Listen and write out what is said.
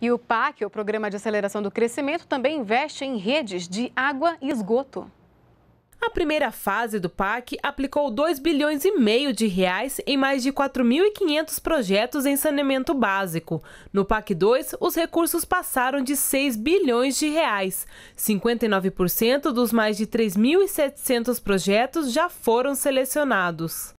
E o PAC, o Programa de Aceleração do Crescimento, também investe em redes de água e esgoto. A primeira fase do PAC aplicou 2 bilhões e meio de reais em mais de 4.500 projetos em saneamento básico. No PAC 2, os recursos passaram de 6 bilhões de reais. 59% dos mais de 3.700 projetos já foram selecionados.